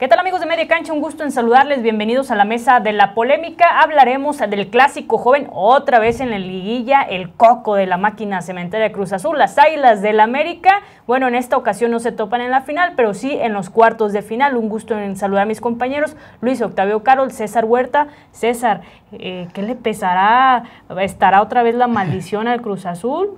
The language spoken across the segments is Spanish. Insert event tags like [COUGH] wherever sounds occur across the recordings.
¿Qué tal amigos de Media Cancha? Un gusto en saludarles, bienvenidos a la mesa de la polémica. Hablaremos del clásico joven, otra vez en la liguilla, el coco de la máquina cementera de Cruz Azul, las Águilas del la América. Bueno, en esta ocasión no se topan en la final, pero sí en los cuartos de final. Un gusto en saludar a mis compañeros, Luis Octavio Carol, César Huerta. César, eh, ¿qué le pesará? ¿Estará otra vez la maldición al Cruz Azul?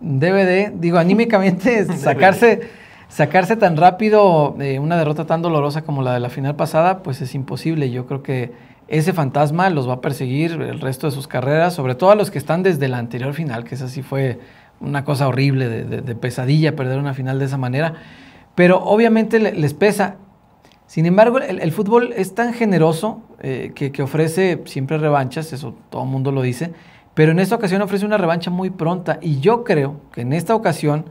Debe de, digo, anímicamente [LAUGHS] sacarse sacarse tan rápido de eh, una derrota tan dolorosa como la de la final pasada, pues es imposible. Yo creo que ese fantasma los va a perseguir el resto de sus carreras, sobre todo a los que están desde la anterior final, que esa sí fue una cosa horrible, de, pesadilla perder una final de esa manera. Pero obviamente les pesa. Sin embargo, el, fútbol es tan generoso eh, que, que ofrece siempre revanchas, eso todo el mundo lo dice, pero en esta ocasión ofrece una revancha muy pronta y yo creo que en esta ocasión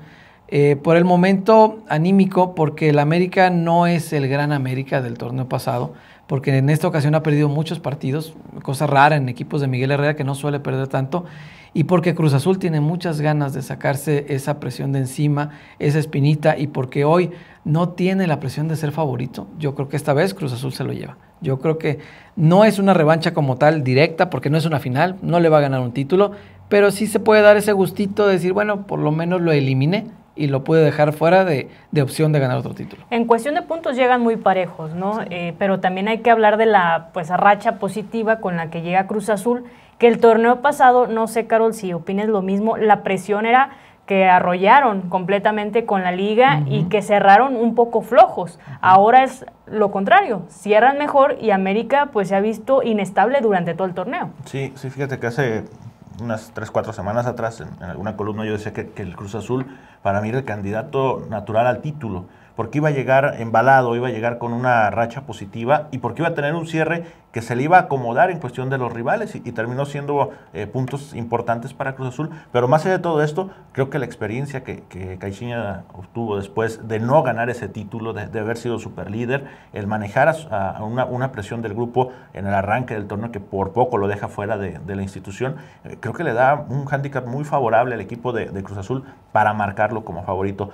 eh, por el momento anímico, porque el América no es el gran América del torneo pasado, porque en esta ocasión ha perdido muchos partidos, cosa rara en equipos de Miguel Herrera que no suele perder tanto, y porque Cruz Azul tiene muchas ganas de sacarse esa presión de encima, esa espinita, y porque hoy no tiene la presión de ser favorito. Yo creo que esta vez Cruz Azul se lo lleva. Yo creo que no es una revancha como tal directa, porque no es una final, no le va a ganar un título, pero sí se puede dar ese gustito de decir, bueno, por lo menos lo eliminé y lo puede dejar fuera de, opción de ganar otro título. En cuestión de puntos llegan muy parejos, ¿no? Eh, pero también hay que hablar de la pues, racha positiva con la que llega Cruz Azul, que el torneo pasado, no sé, Carol, si opines lo mismo, la presión era que arrollaron completamente con la liga y que cerraron un poco flojos. Ahora es lo contrario, cierran mejor y América pues se ha visto inestable durante todo el torneo. Sí, sí, fíjate que hace unas 3, cuatro semanas atrás, en, alguna columna yo decía que, que el Cruz Azul para mí era el candidato natural al título porque iba a llegar embalado, iba a llegar con una racha positiva y porque iba a tener un cierre que se le iba a acomodar en cuestión de los rivales y, terminó siendo eh, puntos importantes para Cruz Azul. Pero más allá de todo esto, creo que la experiencia que, Caixinha obtuvo después de no ganar ese título, de, haber sido superlíder, el manejar una, presión del grupo en el arranque del torneo que por poco lo deja fuera de, la institución, eh, creo que le da un hándicap muy favorable al equipo de Cruz Azul para marcarlo como favorito.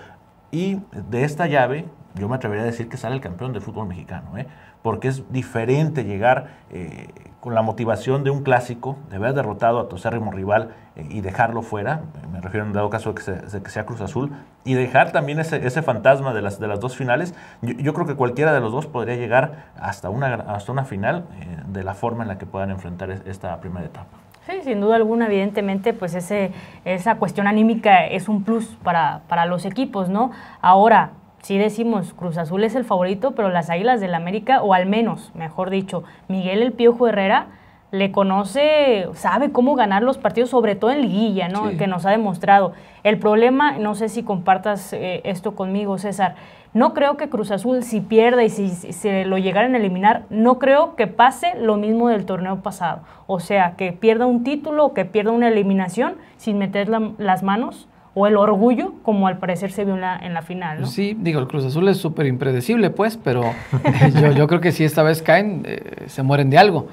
Y de esta llave, yo me atrevería a decir que sale el campeón de fútbol mexicano, ¿eh? porque es diferente llegar eh, con la motivación de un clásico, de haber derrotado a tu acérrimo rival eh, y dejarlo fuera, me refiero en dado caso de que, sea Cruz Azul, y dejar también ese, fantasma de las, de las dos finales. Yo, creo que cualquiera de los dos podría llegar hasta una, hasta una final eh, de la forma en la que puedan enfrentar esta primera etapa. Sí, sin duda alguna, evidentemente, pues ese, esa cuestión anímica es un plus para, para los equipos, ¿no? Ahora, sí decimos, Cruz Azul es el favorito, pero las Águilas del América, o al menos, mejor dicho, Miguel el Piojo Herrera, le conoce, sabe cómo ganar los partidos, sobre todo en liguilla, ¿no? Que nos ha demostrado. El problema, no sé si compartas eh, esto conmigo, César, no creo que Cruz Azul si pierda y si, se lo llegaran a eliminar, no creo que pase lo mismo del torneo pasado. O sea, que pierda un título o que pierda una eliminación sin meter las manos o el orgullo, como al parecer se vio en la, final. Sí, digo, el Cruz Azul es súper impredecible, pues, pero [LAUGHS] yo, creo que si esta vez caen, eh, se mueren de algo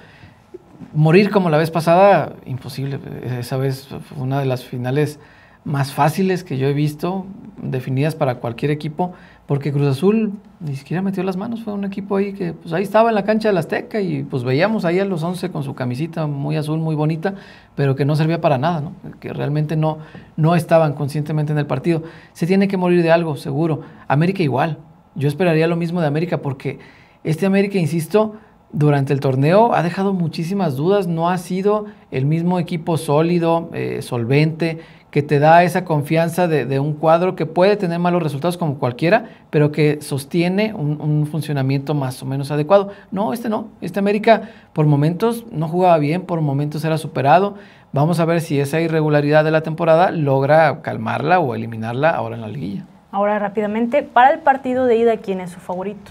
morir como la vez pasada, imposible. Esa vez fue una de las finales más fáciles que yo he visto, definidas para cualquier equipo, porque Cruz Azul ni siquiera metió las manos, fue un equipo ahí que pues, ahí estaba en la cancha de la Azteca y pues veíamos ahí a los 11 con su camisita muy azul, muy bonita, pero que no servía para nada, que realmente no, no estaban conscientemente en el partido. Se tiene que morir de algo, seguro. América igual, yo esperaría lo mismo de América porque este América, insisto, durante el torneo ha dejado muchísimas dudas, no ha sido el mismo equipo sólido, eh, solvente, que te da esa confianza de, un cuadro que puede tener malos resultados como cualquiera, pero que sostiene un, un, funcionamiento más o menos adecuado. No, este no, este América por momentos no jugaba bien, por momentos era superado. Vamos a ver si esa irregularidad de la temporada logra calmarla o eliminarla ahora en la liguilla. Ahora rápidamente, para el partido de ida, ¿quién es su favorito?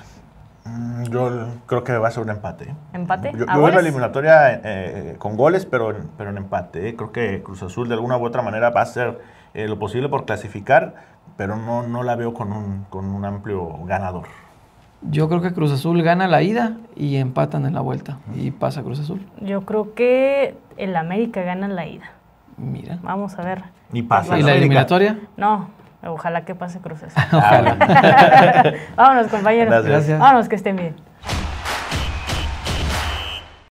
Mm, yo creo que va a ser un empate. ¿Empate? Yo, la eliminatoria eh, eh, con goles, pero, pero en empate. ¿eh? Creo que Cruz Azul de alguna u otra manera va a ser lo posible por clasificar, pero no, no la veo con un, amplio ganador. Yo creo que Cruz Azul gana la ida y empatan en la vuelta y pasa Cruz Azul. Yo creo que el América gana la ida. Mira. Vamos a ver. Y pasa. ¿Y la eliminatoria? No, Ojalá que pase cruces. [LAUGHS] [LAUGHS] Vámonos, compañeros. Gracias. Vámonos, que estén bien.